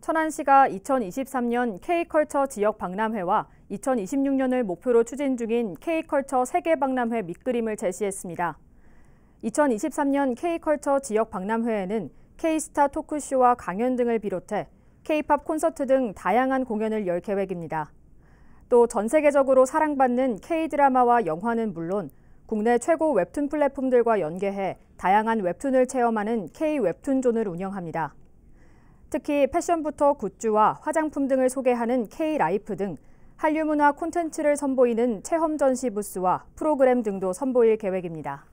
천안시가 2023년 K컬처 지역 박람회와 2026년을 목표로 추진 중인 K컬처 세계 박람회 밑그림을 제시했습니다. 2023년 K컬처 지역 박람회에는 K스타 토크쇼와 강연 등을 비롯해 K팝 콘서트 등 다양한 공연을 열 계획입니다. 또 전 세계적으로 사랑받는 K드라마와 영화는 물론 국내 최고 웹툰 플랫폼들과 연계해 다양한 웹툰을 체험하는 K 웹툰존을 운영합니다. 특히 패션부터 굿즈와 화장품 등을 소개하는 K-라이프 등 한류 문화 콘텐츠를 선보이는 체험 전시 부스와 프로그램 등도 선보일 계획입니다.